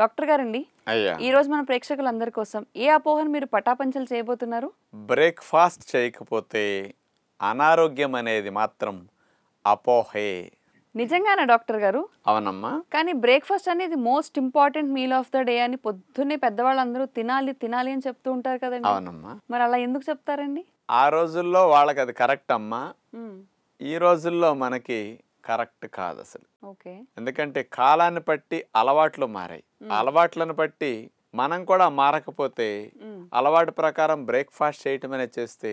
doctor గారండి ఈ రోజు మన ప్రేక్షకులందరి కోసం ఏ అపోహను మీరు పటాపంచలు చేయబోతున్నారు బ్రేక్ఫాస్ట్ చేయకపోతే అనారోగ్యం అనేది మాత్రం అపోహే నిజంగానే డాక్టర్ గారు అవునమ్మా కానీ బ్రేక్ఫాస్ట్ అనేది most important meal of the day అని పొద్దున్నే పెద్దవాళ్ళందరూ తినాలి తినాలి అని చెప్తూ ఉంటారు కదండి అవునమ్మా మరి అలా ఎందుకు చెప్తారండి ఆ రోజుల్లో వాళ్ళకి అది కరెక్ట్ అమ్మా ఈ రోజుల్లో మనకి కరెక్ట్ కాదు అసలు ఎందుకంటే కాలాన్ని బట్టి అలవాట్లు మారాయి అలవాట్లను బట్టి మనం కూడా మారకపోతే అలవాటు ప్రకారం బ్రేక్ఫాస్ట్ చేయటం అనేది చేస్తే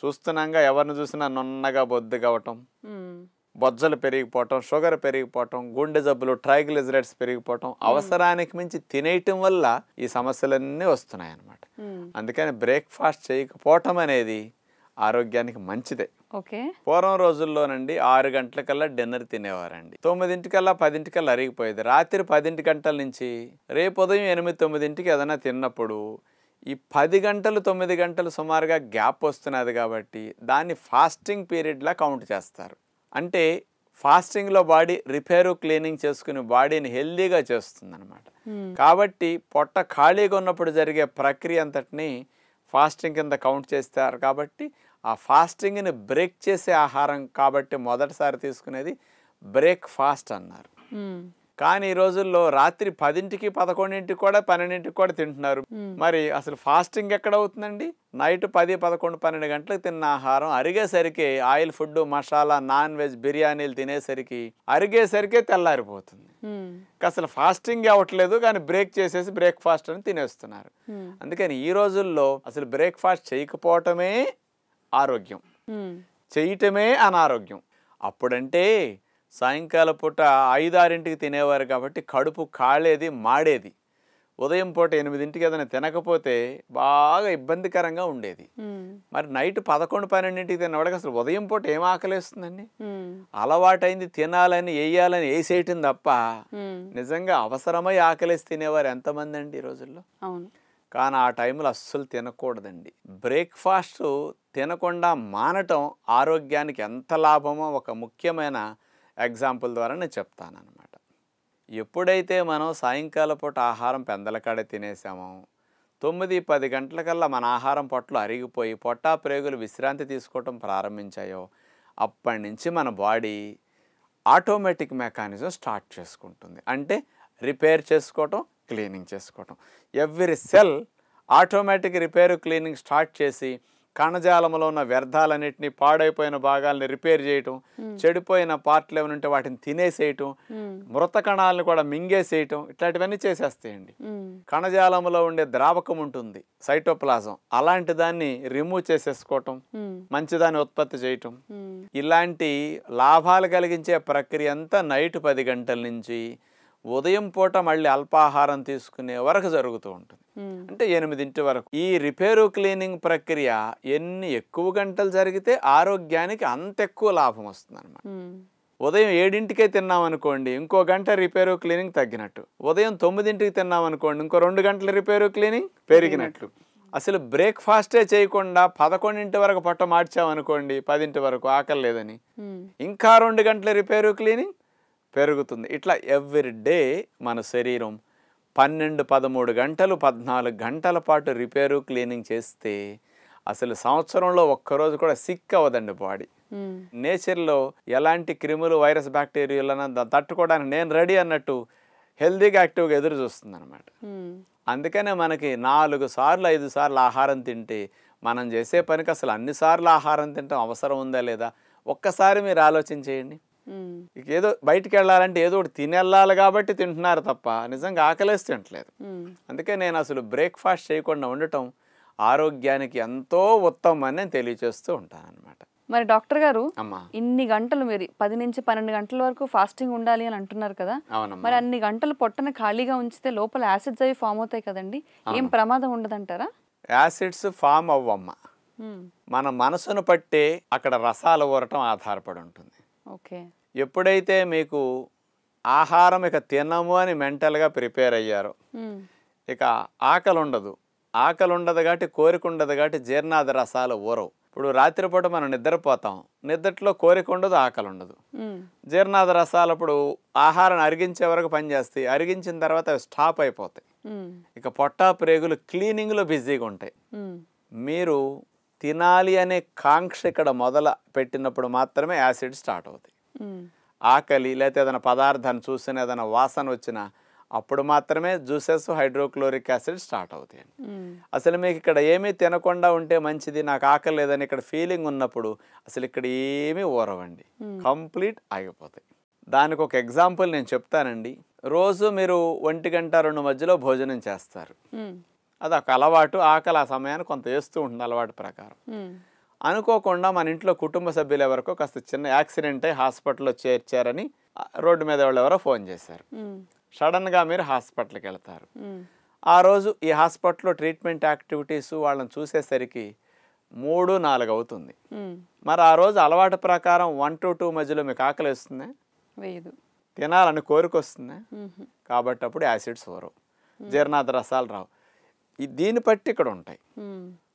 చూస్తున్నాగా ఎవరిని చూసినా నున్నగా బొద్దుగవటం బొజ్జలు పెరిగిపోవటం షుగర్ పెరిగిపోవటం గుండె జబ్బులు ట్రైగ్లిజరేట్స్ పెరిగిపోవటం అవసరానికి మించి తినేయటం వల్ల ఈ సమస్యలన్నీ వస్తున్నాయి అన్నమాట అందుకని బ్రేక్ఫాస్ట్ చేయకపోవటం అనేది ఆరోగ్యానికి మంచిదే ఓకే పూర్వం రోజుల్లోనండి ఆరు గంటలకల్లా డిన్నర్ తినేవారండి తొమ్మిదింటికల్లా పదింటికల్లా అరిగిపోయేది రాత్రి పదింటి గంటల నుంచి రేపు ఉదయం ఎనిమిది తొమ్మిదింటికి ఏదైనా తిన్నప్పుడు ఈ పది గంటలు తొమ్మిది గంటలు సుమారుగా గ్యాప్ వస్తున్నది కాబట్టి దాన్ని ఫాస్టింగ్ పీరియడ్లా కౌంట్ చేస్తారు అంటే ఫాస్టింగ్లో బాడీ రిపేరు క్లీనింగ్ చేసుకుని బాడీని హెల్దీగా చేస్తుంది అనమాట కాబట్టి పొట్ట ఖాళీగా ఉన్నప్పుడు జరిగే ప్రక్రియ అంతటిని ఫాస్టింగ్ కింద కౌంట్ చేస్తారు కాబట్టి ఆ ఫాస్టింగ్ని బ్రేక్ చేసే ఆహారం కాబట్టి మొదటిసారి తీసుకునేది బ్రేక్ ఫాస్ట్ అన్నారు కానీ ఈ రోజుల్లో రాత్రి పదింటికి పదకొండింటికి కూడా పన్నెండింటికి కూడా తింటున్నారు మరి అసలు ఫాస్టింగ్ ఎక్కడ అవుతుందండి నైట్ పది పదకొండు పన్నెండు గంటలకు తిన్న ఆహారం అరిగేసరికి oil food masala non veg బిర్యానీలు తినేసరికి అరిగేసరికే తెల్లారిపోతుంది అసలు ఫాస్టింగ్ అవ్వట్లేదు కానీ బ్రేక్ చేసేసి బ్రేక్ఫాస్ట్ అని తినేస్తున్నారు అందుకని ఈ రోజుల్లో అసలు బ్రేక్ఫాస్ట్ చేయకపోవటమే ఆరోగ్యం చేయటమే అనారోగ్యం అప్పుడంటే సాయంకాల పూట ఐదారింటికి తినేవారు కాబట్టి కడుపు కాలేది మాడేది ఉదయం పూట ఎనిమిదింటికి ఏదైనా తినకపోతే బాగా ఇబ్బందికరంగా ఉండేది మరి నైట్ పదకొండు పన్నెండింటికి తినవాడికి అసలు ఉదయం పూట ఏం ఆకలిస్తుందండి అలవాటైంది తినాలని వేయాలని వేసేయటం తప్ప నిజంగా అవసరమై ఆకలేసి తినేవారు ఎంతమంది అండి ఈ రోజుల్లో కానీ ఆ టైంలో అస్సలు తినకూడదండి బ్రేక్ఫాస్ట్ తినకుండా మానటం ఆరోగ్యానికి ఎంత లాభమో ఒక ముఖ్యమైన ఎగ్జాంపుల్ ద్వారా నేను అనమాట ఎప్పుడైతే మనం సాయంకాల పూట ఆహారం పెందలకాడ తినేసామో తొమ్మిది పది గంటలకల్లా మన ఆహారం పొట్టలు అరిగిపోయి పొట్టా ప్రేగులు విశ్రాంతి తీసుకోవటం ప్రారంభించాయో అప్పటి నుంచి మన బాడీ ఆటోమేటిక్ మెకానిజం స్టార్ట్ చేసుకుంటుంది అంటే రిపేర్ చేసుకోవటం క్లీనింగ్ చేసుకోవటం every cell automatic repair cleaning start చేసి కణజాలంలో ఉన్న వ్యర్థాలన్నింటినీ పాడైపోయిన భాగాలని రిపేర్ చేయటం చెడిపోయిన పార్ట్లు ఏమైనా వాటిని తినేసేయటం మృత కణాలను కూడా మింగేసేయటం ఇట్లాంటివన్నీ చేసేస్తాయండి కణజాలంలో ఉండే ద్రావకం ఉంటుంది సైటోప్లాజం అలాంటి దాన్ని రిమూవ్ చేసేసుకోవటం మంచిదాన్ని ఉత్పత్తి చేయటం ఇలాంటి లాభాలు కలిగించే ప్రక్రియ అంతా నైట్ పది గంటల నుంచి ఉదయం పూట మళ్ళీ అల్పాహారం తీసుకునే వరకు జరుగుతూ ఉంటుంది అంటే ఎనిమిదింటి వరకు ఈ రిపేరు క్లీనింగ్ ప్రక్రియ ఎన్ని ఎక్కువ గంటలు జరిగితే ఆరోగ్యానికి అంత ఎక్కువ లాభం వస్తుంది అనమాట ఉదయం ఏడింటికే తిన్నామనుకోండి ఇంకో గంట రిపేరు క్లీనింగ్ తగ్గినట్టు ఉదయం తొమ్మిదింటికి తిన్నామనుకోండి ఇంకో రెండు గంటల రిపేరు క్లీనింగ్ పెరిగినట్లు అసలు బ్రేక్ఫాస్టే చేయకుండా పదకొండింటి వరకు పొట్ట మార్చామనుకోండి పదింటి వరకు ఆకలి లేదని ఇంకా రెండు గంటల రిపేరు క్లీనింగ్ పెరుగుతుంది ఇట్లా ఎవ్రీ డే మన శరీరం పన్నెండు పదమూడు గంటలు పద్నాలుగు గంటల పాటు రిపేరు క్లీనింగ్ చేస్తే అసలు సంవత్సరంలో ఒక్కరోజు కూడా సిక్ అవ్వదండి బాడీ నేచర్లో ఎలాంటి క్రిములు వైరస్ బ్యాక్టీరియాలను తట్టుకోవడానికి నేను రెడీ అన్నట్టు హెల్దీగా యాక్టివ్గా ఎదురు చూస్తుంది అనమాట అందుకనే మనకి నాలుగు సార్లు ఐదు సార్లు ఆహారం తింటే మనం చేసే పనికి అసలు అన్నిసార్లు ఆహారం తింటాం అవసరం ఉందా లేదా ఒక్కసారి మీరు ఆలోచించేయండి ఇక ఏదో బయటికి వెళ్ళాలంటే ఏదో ఒకటి తినేళ్ళాలి కాబట్టి తింటున్నారు తప్ప నిజంగా ఆకలేసి తింటలేదు అందుకే నేను అసలు బ్రేక్ఫాస్ట్ చేయకుండా ఉండటం ఆరోగ్యానికి ఎంతో ఉత్తమం అని నేను తెలియచేస్తూ ఉంటాను అనమాట మరి డాక్టర్ గారు ఇన్ని గంటలు మీరు పది నుంచి పన్నెండు గంటల వరకు ఫాస్టింగ్ ఉండాలి అని అంటున్నారు కదా మరి అన్ని గంటలు పొట్టన ఖాళీగా ఉంచితే లోపల యాసిడ్స్ అవి ఫామ్ అవుతాయి కదండి ఏం ప్రమాదం ఉండదంటారా యాసిడ్స్ ఫామ్ అవ్వమ్మ మన మనసును పట్టే అక్కడ రసాలు ఊరటం ఆధారపడి ఉంటుంది ఓకే ఎప్పుడైతే మీకు ఆహారం ఇక తినము అని మెంటల్గా ప్రిపేర్ అయ్యారు ఇక ఆకలి ఉండదు ఆకలి ఉండదు కాబట్టి కోరిక ఉండదు కాబట్టి జీర్ణాది రసాలు ఊరవు ఇప్పుడు రాత్రిపూట మనం నిద్రపోతాం నిద్రట్లో కోరిక ఉండదు ఆకలి ఉండదు జీర్ణాది రసాలు అప్పుడు ఆహారం అరిగించే వరకు పనిచేస్తాయి అరిగించిన తర్వాత అవి స్టాప్ అయిపోతాయి ఇక పొట్టా ప్రేగులు క్లీనింగ్లో బిజీగా ఉంటాయి మీరు తినాలి అనే కాంక్ష ఇక్కడ మొదల పెట్టినప్పుడు మాత్రమే యాసిడ్ స్టార్ట్ అవుతాయి ఆకలి లేకపోతే ఏదైనా పదార్థాన్ని చూసిన ఏదైనా వాసన వచ్చినా అప్పుడు మాత్రమే జ్యూసెస్ హైడ్రోక్లోరిక్ యాసిడ్ స్టార్ట్ అవుతాయి అసలు మీకు ఇక్కడ ఏమీ తినకుండా ఉంటే మంచిది నాకు ఆకలి లేదని ఇక్కడ ఫీలింగ్ ఉన్నప్పుడు అసలు ఇక్కడ ఏమీ ఊరవండి కంప్లీట్ ఆగిపోతాయి దానికి ఒక ఎగ్జాంపుల్ నేను చెప్తానండి రోజు మీరు ఒంటి గంట రెండు మధ్యలో భోజనం చేస్తారు అది ఒక అలవాటు ఆకలి ఆ సమయాన్ని కొంత వేస్తూ ఉంటుంది అలవాటు ప్రకారం అనుకోకుండా మన ఇంట్లో కుటుంబ సభ్యులు ఎవరికో కాస్త చిన్న యాక్సిడెంట్ అయి హాస్పిటల్లో చేర్చారని రోడ్డు మీద వాళ్ళు ఎవరో ఫోన్ చేశారు సడన్గా మీరు హాస్పిటల్కి వెళ్తారు ఆ రోజు ఈ హాస్పిటల్లో ట్రీట్మెంట్ యాక్టివిటీస్ వాళ్ళని చూసేసరికి మూడు నాలుగు అవుతుంది మరి ఆ రోజు అలవాటు ప్రకారం వన్ టు టూ మధ్యలో మీకు ఆకలి వేస్తుందా తినాలని కోరిక వస్తుందా కాబట్టి అప్పుడు యాసిడ్స్ వరవు జీర్ణాద్రసాలు రావు దీన్ని బట్టి ఇక్కడ ఉంటాయి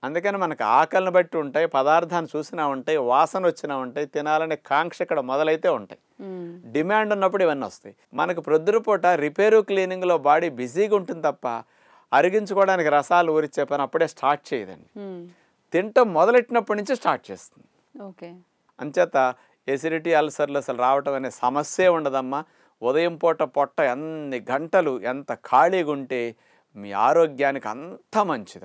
అందుకని మనకు ఆకలిని బట్టి ఉంటాయి పదార్థాన్ని చూసినా ఉంటాయి వాసన వచ్చినా ఉంటాయి తినాలనే కాంక్ష ఇక్కడ మొదలైతే ఉంటాయి డిమాండ్ ఉన్నప్పుడు ఇవన్నీ వస్తాయి మనకు ప్రొద్దురుపూట రిపేరు క్లీనింగ్లో బాడీ బిజీగా ఉంటుంది తప్ప అరిగించుకోవడానికి రసాలు ఊరిచ్చే పని అప్పుడే స్టార్ట్ చేయదండి తింటం మొదలెట్టినప్పటి నుంచి స్టార్ట్ చేస్తుంది ఓకే అంచేత ఎసిడిటీ అల్సర్లు అసలు రావటం అనే సమస్యే ఉండదమ్మా ఉదయం పూట పొట్ట ఎన్ని గంటలు ఎంత ఖాళీగా ఉంటే మీ ఆరోగ్యానికి అంత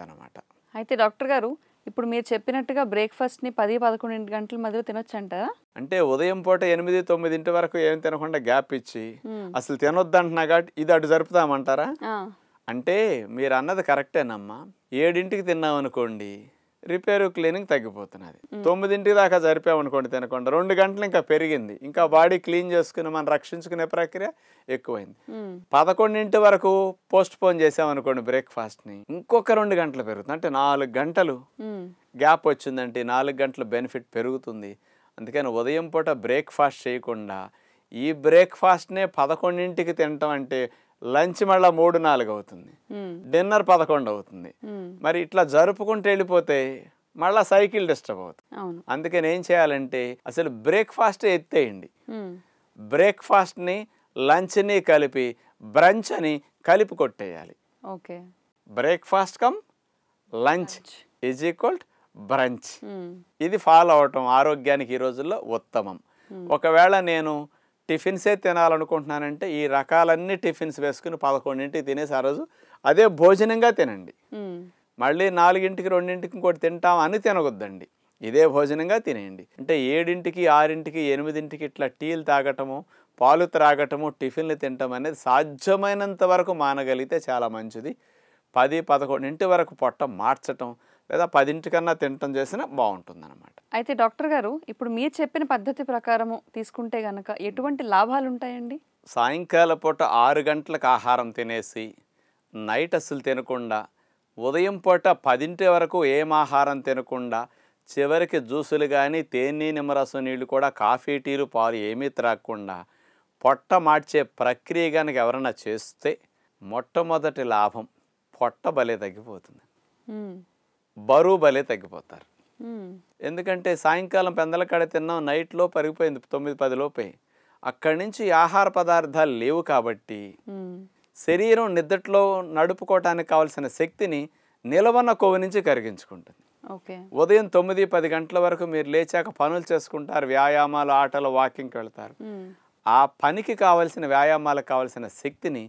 అనమాట అయితే డాక్టర్ గారు ఇప్పుడు మీరు చెప్పినట్టుగా బ్రేక్ఫాస్ట్ని పది పదకొండు గంటల మధ్యలో తినొచ్చంట అంటే ఉదయం పూట ఎనిమిది తొమ్మిదింటి వరకు ఏం తినకుండా గ్యాప్ ఇచ్చి అసలు అంటున్నా కాబట్టి ఇది అటు జరుపుతామంటారా అంటే మీరు అన్నది కరెక్టేనమ్మా ఏడింటికి తిన్నాం అనుకోండి రిపేరు క్లీనింగ్ తగ్గిపోతున్నది తొమ్మిదింటి దాకా జరిపామనుకోండి తినకుండా రెండు గంటలు ఇంకా పెరిగింది ఇంకా బాడీ క్లీన్ చేసుకుని మనం రక్షించుకునే ప్రక్రియ ఎక్కువైంది పదకొండింటి వరకు పోస్ట్ పోన్ చేసామనుకోండి బ్రేక్ఫాస్ట్ని ఇంకొక రెండు గంటలు పెరుగుతుంది అంటే నాలుగు గంటలు గ్యాప్ వచ్చిందంటే నాలుగు గంటలు బెనిఫిట్ పెరుగుతుంది అందుకని ఉదయం పూట బ్రేక్ఫాస్ట్ చేయకుండా ఈ బ్రేక్ఫాస్ట్నే పదకొండింటికి తినటం అంటే లంచ్ మళ్ళీ మూడు నాలుగు అవుతుంది డిన్నర్ పదకొండు అవుతుంది మరి ఇట్లా జరుపుకుంటూ వెళ్ళిపోతే మళ్ళీ సైకిల్ డిస్టర్బ్ అవుతుంది అందుకే ఏం చేయాలంటే అసలు బ్రేక్ఫాస్ట్ ఎత్తేయండి బ్రేక్ఫాస్ట్ని లంచ్ని కలిపి బ్రంచ్ అని కలిపి కొట్టేయాలి okay breakfast come lunch is equal brunch ఇది ఫాలో అవటం ఆరోగ్యానికి ఈ రోజుల్లో ఉత్తమం ఒకవేళ నేను టిఫిన్సే తినాలనుకుంటున్నానంటే ఈ రకాలన్నీ టిఫిన్స్ వేసుకుని పదకొండింటికి తినేసి ఆ రోజు అదే భోజనంగా తినండి మళ్ళీ నాలుగింటికి రెండింటికి ఇంకోటి తింటాం అని తినగొద్దండి ఇదే భోజనంగా తినేయండి అంటే ఏడింటికి ఆరింటికి ఎనిమిదింటికి ఇట్లా టీలు తాగటము పాలు త్రాగటము టిఫిన్లు తినటం అనేది సాధ్యమైనంత వరకు మానగలిగితే చాలా మంచిది పది పదకొండింటి వరకు పొట్ట మార్చటం లేదా పదింటికన్నా తినటం చేసినా బాగుంటుంది అనమాట అయితే డాక్టర్ గారు ఇప్పుడు మీరు చెప్పిన పద్ధతి ప్రకారము తీసుకుంటే కనుక ఎటువంటి లాభాలు ఉంటాయండి సాయంకాల పూట ఆరు గంటలకు ఆహారం తినేసి నైట్ అసలు తినకుండా ఉదయం పూట పదింటి వరకు ఏం ఆహారం తినకుండా చివరికి జ్యూసులు కానీ తేనె నిమ్మరసం నీళ్ళు కూడా కాఫీ టీలు పాలు ఏమీ త్రాకుండా పొట్ట మార్చే ప్రక్రియ కనుక ఎవరైనా చేస్తే మొట్టమొదటి లాభం పొట్ట బలే తగ్గిపోతుంది బరువు బలే తగ్గిపోతారు ఎందుకంటే సాయంకాలం పెందల కాడ తిన్నాం నైట్లో పరిగిపోయింది తొమ్మిది పది లోపే అక్కడి నుంచి ఆహార పదార్థాలు లేవు కాబట్టి శరీరం నిద్రలో నడుపుకోవటానికి కావలసిన శక్తిని నిలవన్న కొవ్వు నుంచి కరిగించుకుంటుంది ఉదయం తొమ్మిది పది గంటల వరకు మీరు లేచాక పనులు చేసుకుంటారు వ్యాయామాలు ఆటలు వాకింగ్కి వెళ్తారు ఆ పనికి కావలసిన వ్యాయామాలకు కావలసిన శక్తిని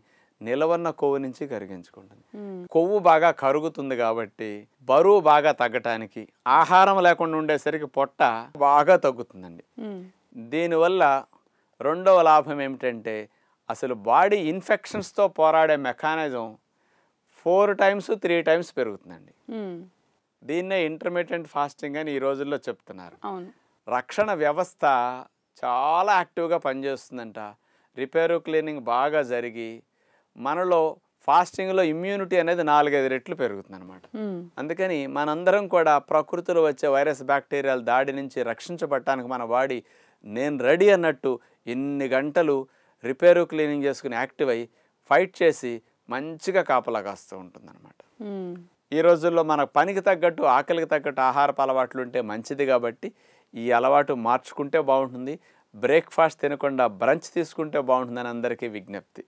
నిలవన్న కొవ్వు నుంచి కరిగించుకుంటుంది కొవ్వు బాగా కరుగుతుంది కాబట్టి బరువు బాగా తగ్గటానికి ఆహారం లేకుండా ఉండేసరికి పొట్ట బాగా తగ్గుతుందండి దీనివల్ల రెండవ లాభం ఏమిటంటే అసలు బాడీ ఇన్ఫెక్షన్స్తో పోరాడే mechanism four times three times పెరుగుతుందండి దీన్నే ఇంటర్మీడియట్ ఫాస్టింగ్ అని ఈ రోజుల్లో చెప్తున్నారు రక్షణ వ్యవస్థ చాలా యాక్టివ్గా పనిచేస్తుందంట రిపేరు క్లీనింగ్ బాగా జరిగి మనలో ఫాస్టింగ్లో ఇమ్యూనిటీ అనేది నాలుగైదు రెట్లు పెరుగుతుంది అనమాట అందుకని మనందరం కూడా ప్రకృతిలో వచ్చే వైరస్ బ్యాక్టీరియాల దాడి నుంచి రక్షించబట్టడానికి మన బాడీ నేను రెడీ అన్నట్టు ఎన్ని గంటలు రిపేరు క్లీనింగ్ చేసుకుని యాక్టివ్ అయ్యి ఫైట్ చేసి మంచిగా కాపలా కాస్తూ ఉంటుంది అనమాట ఈ రోజుల్లో మన పనికి తగ్గట్టు ఆకలికి తగ్గట్టు ఆహారపు అలవాట్లు ఉంటే మంచిది కాబట్టి ఈ అలవాటు మార్చుకుంటే బాగుంటుంది బ్రేక్ఫాస్ట్ తినకుండా బ్రంచ్ తీసుకుంటే బాగుంటుందని అందరికీ విజ్ఞప్తి